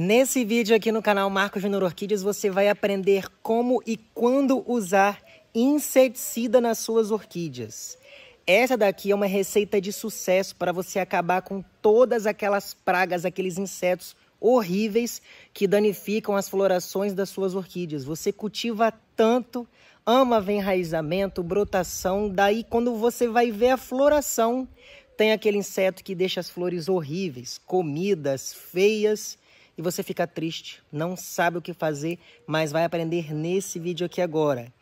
Nesse vídeo aqui no canal Marcos Junior Orquídeas, você vai aprender como e quando usar inseticida nas suas orquídeas. Essa daqui é uma receita de sucesso para você acabar com todas aquelas pragas, aqueles insetos horríveis que danificam as florações das suas orquídeas. Você cultiva tanto, ama ver enraizamento, brotação, daí quando você vai ver a floração, tem aquele inseto que deixa as flores horríveis, comidas, feias, e você fica triste, não sabe o que fazer, mas vai aprender nesse vídeo aqui agora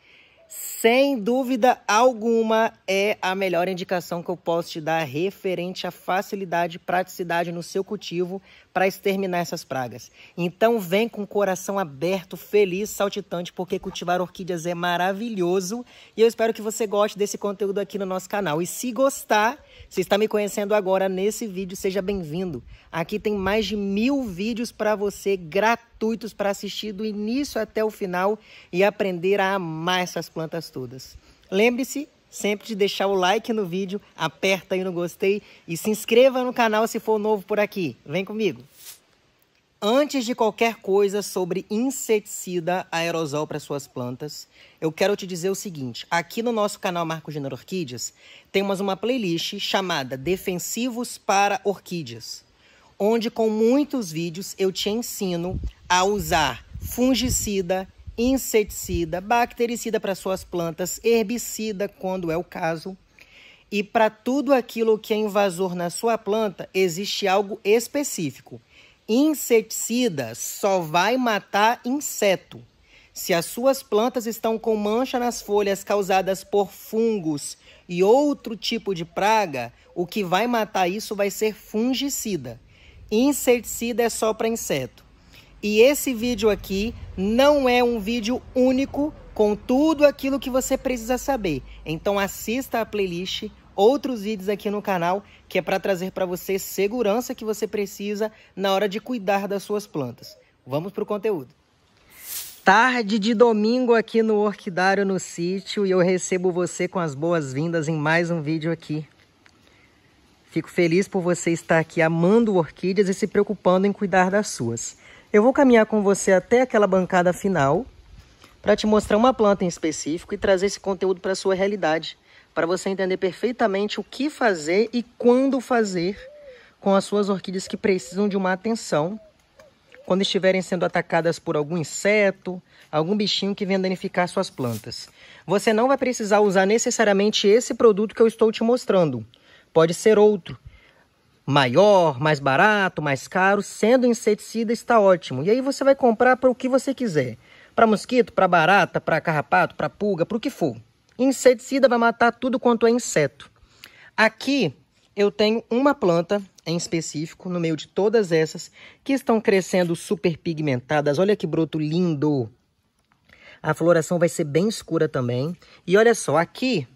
sem dúvida alguma, é a melhor indicação que eu posso te dar referente à facilidade e praticidade no seu cultivo para exterminar essas pragas. Então, vem com o coração aberto, feliz, saltitante, porque cultivar orquídeas é maravilhoso e eu espero que você goste desse conteúdo aqui no nosso canal. E se gostar, se está me conhecendo agora nesse vídeo, seja bem-vindo. Aqui tem mais de mil vídeos para você gratuito gratuitos para assistir do início até o final e aprender a amar essas plantas todas. Lembre-se sempre de deixar o like no vídeo, aperta aí no gostei e se inscreva no canal se for novo por aqui. Vem comigo! Antes de qualquer coisa sobre inseticida aerosol para suas plantas, eu quero te dizer o seguinte: aqui no nosso canal Marco Júnior Orquídeas, temos uma playlist chamada Defensivos para Orquídeas onde com muitos vídeos eu te ensino a usar fungicida, inseticida, bactericida para suas plantas, herbicida quando é o caso. E para tudo aquilo que é invasor na sua planta, existe algo específico. Inseticida só vai matar inseto. Se as suas plantas estão com mancha nas folhas causadas por fungos e outro tipo de praga, o que vai matar isso vai ser fungicida. Inseticida é só para inseto. E esse vídeo aqui não é um vídeo único com tudo aquilo que você precisa saber. Então assista a playlist, outros vídeos aqui no canal, que é para trazer para você segurança que você precisa na hora de cuidar das suas plantas. Vamos para o conteúdo. Tarde de domingo aqui no Orquidário no Sítio e eu recebo você com as boas-vindas em mais um vídeo aqui Fico feliz por você estar aqui amando orquídeas e se preocupando em cuidar das suas. Eu vou caminhar com você até aquela bancada final para te mostrar uma planta em específico e trazer esse conteúdo para a sua realidade, para você entender perfeitamente o que fazer e quando fazer com as suas orquídeas que precisam de uma atenção quando estiverem sendo atacadas por algum inseto, algum bichinho que venha danificar suas plantas. Você não vai precisar usar necessariamente esse produto que eu estou te mostrando pode ser outro. Maior, mais barato, mais caro, sendo inseticida está ótimo. E aí você vai comprar para o que você quiser. Para mosquito, para barata, para carrapato, para pulga, para o que for. Inseticida vai matar tudo quanto é inseto. Aqui eu tenho uma planta em específico, no meio de todas essas, que estão crescendo super pigmentadas. Olha que broto lindo! A floração vai ser bem escura também. E olha só, aqui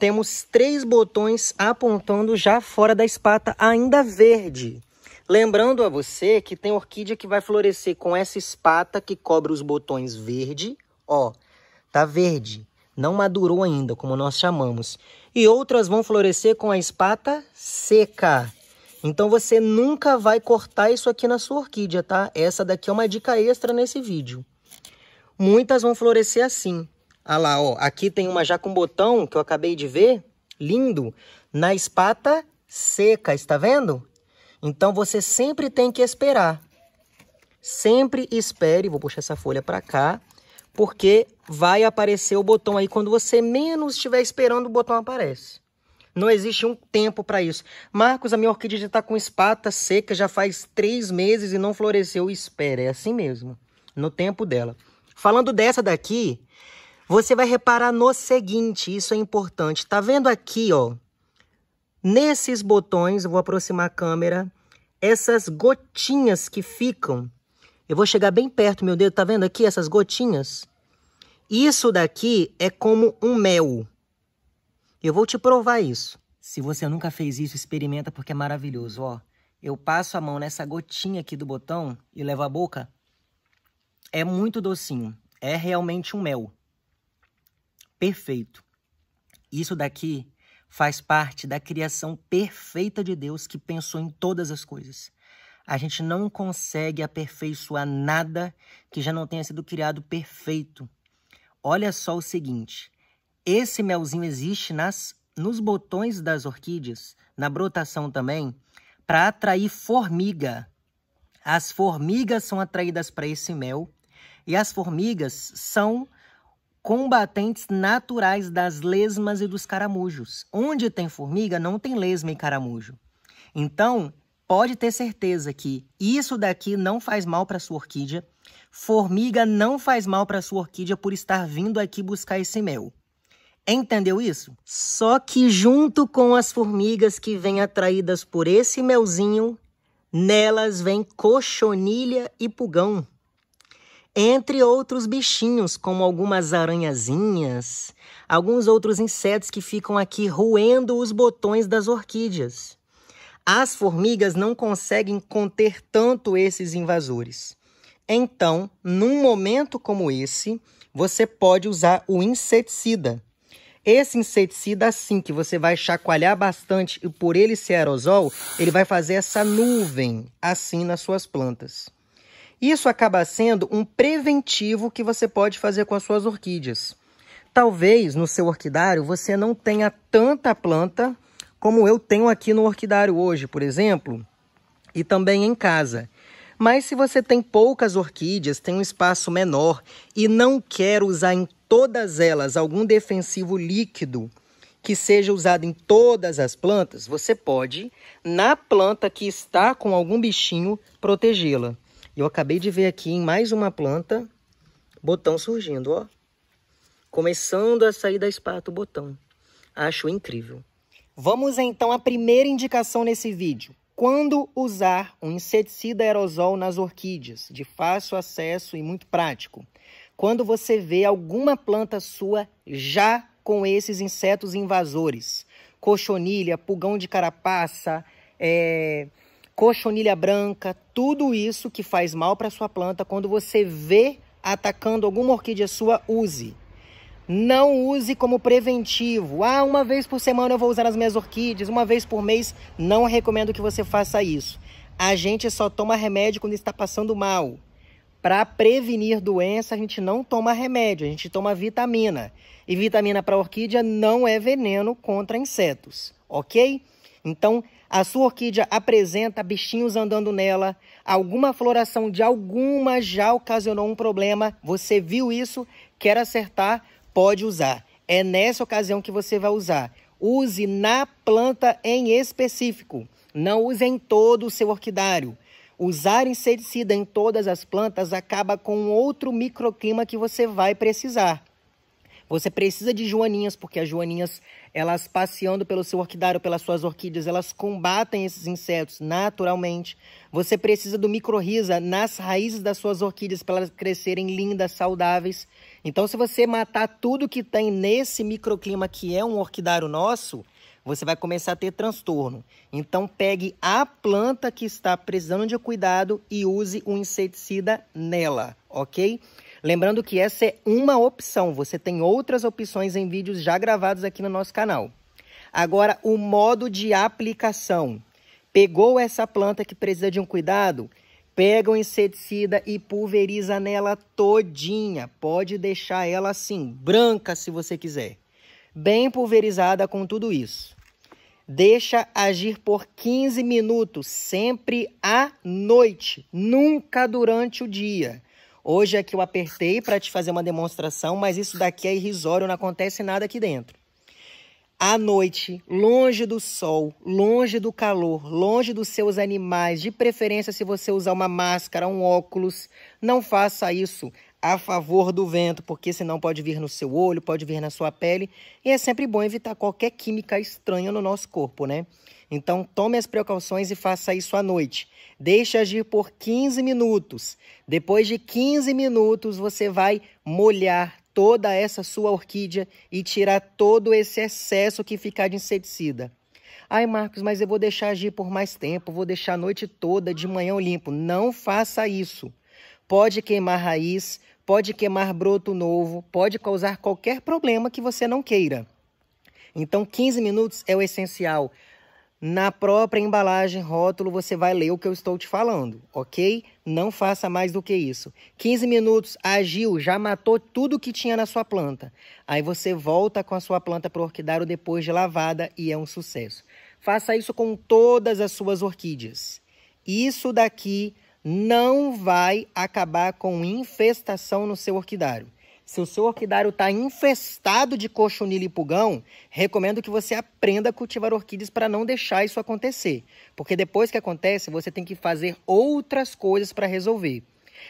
temos três botões apontando já fora da espata, ainda verde. Lembrando a você que tem orquídea que vai florescer com essa espata que cobre os botões verde, ó, tá verde, não madurou ainda, como nós chamamos. E outras vão florescer com a espata seca. Então você nunca vai cortar isso aqui na sua orquídea, tá? Essa daqui é uma dica extra nesse vídeo. Muitas vão florescer assim. Ah lá, ó. Aqui tem uma já com botão que eu acabei de ver. Lindo. Na espata seca, está vendo? Então, você sempre tem que esperar. Sempre espere. Vou puxar essa folha para cá. Porque vai aparecer o botão aí quando você menos estiver esperando, o botão aparece. Não existe um tempo para isso. Marcos, a minha orquídea está com espata seca já faz três meses e não floresceu. Espera, é assim mesmo, no tempo dela. Falando dessa daqui, você vai reparar no seguinte, isso é importante. Tá vendo aqui, ó? Nesses botões, vou aproximar a câmera, essas gotinhas que ficam. Eu vou chegar bem perto, meu dedo, tá vendo aqui essas gotinhas? Isso daqui é como um mel. Eu vou te provar isso. Se você nunca fez isso, experimenta porque é maravilhoso, ó. Eu passo a mão nessa gotinha aqui do botão e levo a boca. É muito docinho. É realmente um mel perfeito. Isso daqui faz parte da criação perfeita de Deus que pensou em todas as coisas. A gente não consegue aperfeiçoar nada que já não tenha sido criado perfeito. Olha só o seguinte: esse melzinho existe nas, nos botões das orquídeas, na brotação também, para atrair formiga. As formigas são atraídas para esse mel e as formigas são combatentes naturais das lesmas e dos caramujos. Onde tem formiga, não tem lesma e caramujo. Então, pode ter certeza que isso daqui não faz mal para sua orquídea. Formiga não faz mal para sua orquídea por estar vindo aqui buscar esse mel. Entendeu isso? Só que junto com as formigas que vêm atraídas por esse melzinho, nelas vem cochonilha e pulgão entre outros bichinhos, como algumas aranhazinhas, alguns outros insetos que ficam aqui roendo os botões das orquídeas. As formigas não conseguem conter tanto esses invasores. Então, num momento como esse, você pode usar o inseticida. Esse inseticida, assim que você vai chacoalhar bastante e por ele ser aerosol, ele vai fazer essa nuvem assim nas suas plantas. Isso acaba sendo um preventivo que você pode fazer com as suas orquídeas. Talvez no seu orquidário você não tenha tanta planta como eu tenho aqui no orquidário hoje, por exemplo, e também em casa. Mas se você tem poucas orquídeas, tem um espaço menor e não quer usar em todas elas algum defensivo líquido que seja usado em todas as plantas, você pode, na planta que está com algum bichinho, protegê-la. Eu acabei de ver aqui em mais uma planta, botão surgindo, ó. Começando a sair da espata o botão. Acho incrível. Vamos então à primeira indicação nesse vídeo. Quando usar um inseticida aerosol nas orquídeas, de fácil acesso e muito prático. Quando você vê alguma planta sua já com esses insetos invasores, cochonilha, pulgão de carapaça, é, cochonilha branca, tudo isso que faz mal para sua planta, quando você vê atacando alguma orquídea sua, use. Não use como preventivo. Ah, uma vez por semana eu vou usar as minhas orquídeas, uma vez por mês. Não recomendo que você faça isso. A gente só toma remédio quando está passando mal. Para prevenir doença, a gente não toma remédio, a gente toma vitamina. E vitamina para orquídea não é veneno contra insetos, ok? Então, a sua orquídea apresenta bichinhos andando nela, alguma floração de alguma já ocasionou um problema, você viu isso, quer acertar, pode usar. É nessa ocasião que você vai usar. Use na planta em específico, não use em todo o seu orquidário. Usar inseticida em todas as plantas acaba com outro microclima que você vai precisar. Você precisa de joaninhas, porque as joaninhas, elas passeando pelo seu orquidário, pelas suas orquídeas, elas combatem esses insetos naturalmente. Você precisa do micro-risa nas raízes das suas orquídeas para elas crescerem lindas, saudáveis. Então, se você matar tudo que tem nesse microclima que é um orquidário nosso, você vai começar a ter transtorno. Então, pegue a planta que está precisando de cuidado e use um inseticida nela, ok? Lembrando que essa é uma opção, você tem outras opções em vídeos já gravados aqui no nosso canal. Agora, o modo de aplicação. Pegou essa planta que precisa de um cuidado? Pega o um inseticida e pulveriza nela todinha. Pode deixar ela assim, branca se você quiser. Bem pulverizada com tudo isso. Deixa agir por 15 minutos, sempre à noite, nunca durante o dia. Hoje é que eu apertei para te fazer uma demonstração, mas isso daqui é irrisório, não acontece nada aqui dentro. À noite, longe do sol, longe do calor, longe dos seus animais, de preferência se você usar uma máscara, um óculos, não faça isso a favor do vento, porque senão pode vir no seu olho, pode vir na sua pele, e é sempre bom evitar qualquer química estranha no nosso corpo, né? Então tome as precauções e faça isso à noite. Deixe agir por 15 minutos. Depois de 15 minutos, você vai molhar toda essa sua orquídea e tirar todo esse excesso que ficar de inseticida. Ai, Marcos, mas eu vou deixar agir por mais tempo, vou deixar a noite toda, de manhã eu limpo. Não faça isso pode queimar raiz, pode queimar broto novo, pode causar qualquer problema que você não queira. Então, 15 minutos é o essencial. Na própria embalagem, rótulo, você vai ler o que eu estou te falando, ok? Não faça mais do que isso. 15 minutos, agiu, já matou tudo que tinha na sua planta. Aí você volta com a sua planta para o orquidário depois de lavada e é um sucesso. Faça isso com todas as suas orquídeas. Isso daqui não vai acabar com infestação no seu orquidário. Se o seu orquidário está infestado de cochonilha e pulgão, recomendo que você aprenda a cultivar orquídeas para não deixar isso acontecer. Porque depois que acontece, você tem que fazer outras coisas para resolver.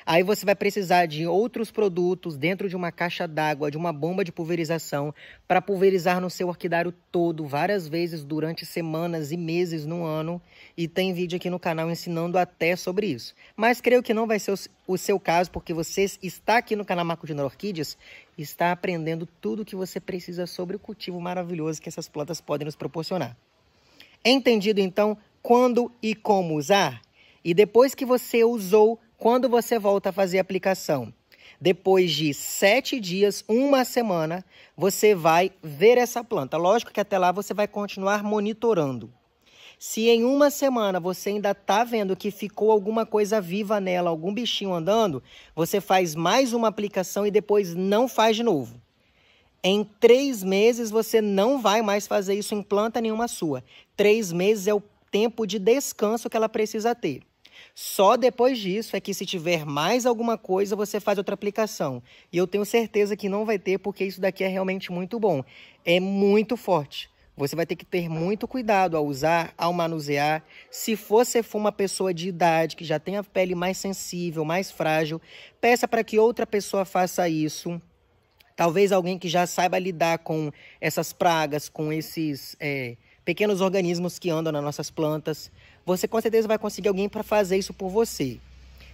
Aí você vai precisar de outros produtos dentro de uma caixa d'água, de uma bomba de pulverização, para pulverizar no seu orquidário todo, várias vezes durante semanas e meses no ano. E tem vídeo aqui no canal ensinando até sobre isso. Mas creio que não vai ser o seu caso, porque você está aqui no canal Marco de Orquídeas e está aprendendo tudo o que você precisa sobre o cultivo maravilhoso que essas plantas podem nos proporcionar. Entendido então quando e como usar? E depois que você usou, quando você volta a fazer a aplicação? Depois de sete dias, uma semana, você vai ver essa planta. Lógico que até lá você vai continuar monitorando. Se em uma semana você ainda está vendo que ficou alguma coisa viva nela, algum bichinho andando, você faz mais uma aplicação e depois não faz de novo. Em três meses você não vai mais fazer isso em planta nenhuma sua. Três meses é o tempo de descanso que ela precisa ter. Só depois disso é que se tiver mais alguma coisa, você faz outra aplicação. E eu tenho certeza que não vai ter, porque isso daqui é realmente muito bom. É muito forte. Você vai ter que ter muito cuidado ao usar, ao manusear. Se você for uma pessoa de idade que já tem a pele mais sensível, mais frágil, peça para que outra pessoa faça isso. Talvez alguém que já saiba lidar com essas pragas, com esses é, pequenos organismos que andam nas nossas plantas você com certeza vai conseguir alguém para fazer isso por você.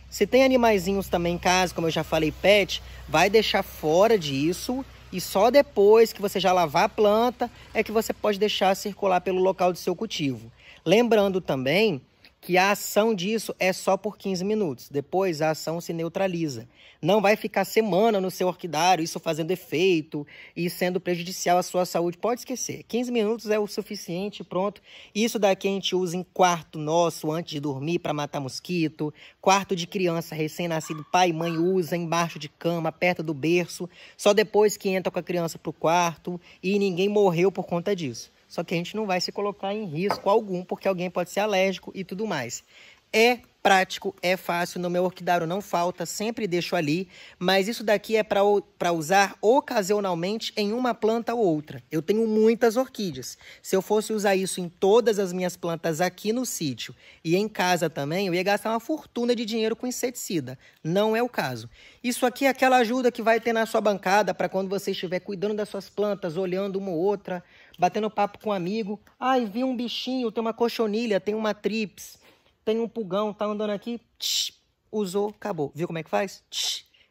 Se tem animaizinhos também em casa, como eu já falei, pet, vai deixar fora disso e só depois que você já lavar a planta é que você pode deixar circular pelo local do seu cultivo. Lembrando também que a ação disso é só por 15 minutos. Depois a ação se neutraliza. Não vai ficar semana no seu orquidário, isso fazendo efeito e sendo prejudicial à sua saúde. Pode esquecer. 15 minutos é o suficiente, pronto. Isso daqui a gente usa em quarto nosso antes de dormir para matar mosquito, quarto de criança recém-nascido, pai e mãe usa embaixo de cama, perto do berço, só depois que entra com a criança para o quarto e ninguém morreu por conta disso. Só que a gente não vai se colocar em risco algum, porque alguém pode ser alérgico e tudo mais. É prático, é fácil, no meu orquidário não falta, sempre deixo ali, mas isso daqui é para usar ocasionalmente em uma planta ou outra. Eu tenho muitas orquídeas. Se eu fosse usar isso em todas as minhas plantas aqui no sítio e em casa também, eu ia gastar uma fortuna de dinheiro com inseticida. Não é o caso. Isso aqui é aquela ajuda que vai ter na sua bancada para quando você estiver cuidando das suas plantas, olhando uma ou outra, batendo papo com um amigo. Ai, vi um bichinho, tem uma cochonilha, tem uma trips tem um pulgão, tá andando aqui, usou, acabou. Viu como é que faz?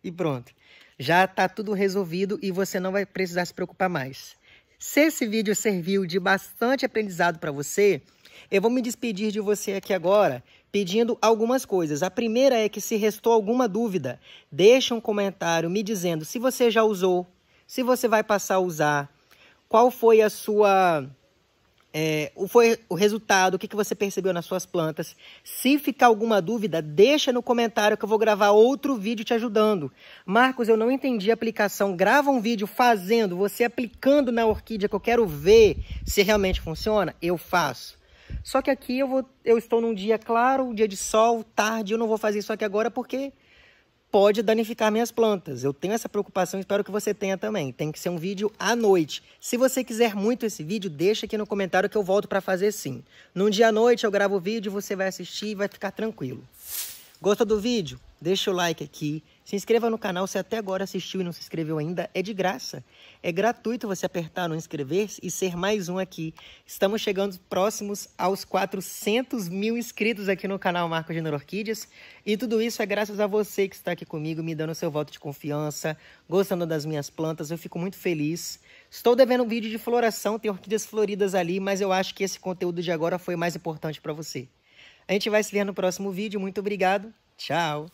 e pronto. Já tá tudo resolvido e você não vai precisar se preocupar mais. Se esse vídeo serviu de bastante aprendizado para você, eu vou me despedir de você aqui agora pedindo algumas coisas. A primeira é que se restou alguma dúvida, deixa um comentário me dizendo se você já usou, se você vai passar a usar, qual foi a sua é, o, foi o resultado, o que, que você percebeu nas suas plantas. Se ficar alguma dúvida, deixa no comentário que eu vou gravar outro vídeo te ajudando. Marcos, eu não entendi a aplicação. Grava um vídeo fazendo, você aplicando na orquídea que eu quero ver se realmente funciona. Eu faço. Só que aqui eu, vou, eu estou num dia claro, um dia de sol, tarde, eu não vou fazer isso aqui agora porque pode danificar minhas plantas. Eu tenho essa preocupação, espero que você tenha também. Tem que ser um vídeo à noite. Se você quiser muito esse vídeo, deixa aqui no comentário que eu volto para fazer sim. Num dia à noite eu gravo o vídeo, você vai assistir e vai ficar tranquilo. Gostou do vídeo? deixa o like aqui, se inscreva no canal se até agora assistiu e não se inscreveu ainda, é de graça. É gratuito você apertar no inscrever-se e ser mais um aqui. Estamos chegando próximos aos 400 mil inscritos aqui no canal Marco Júnior Orquídeas. E tudo isso é graças a você que está aqui comigo, me dando seu voto de confiança, gostando das minhas plantas, eu fico muito feliz. Estou devendo um vídeo de floração, tem orquídeas floridas ali, mas eu acho que esse conteúdo de agora foi mais importante para você. A gente vai se ver no próximo vídeo, muito obrigado. Chao.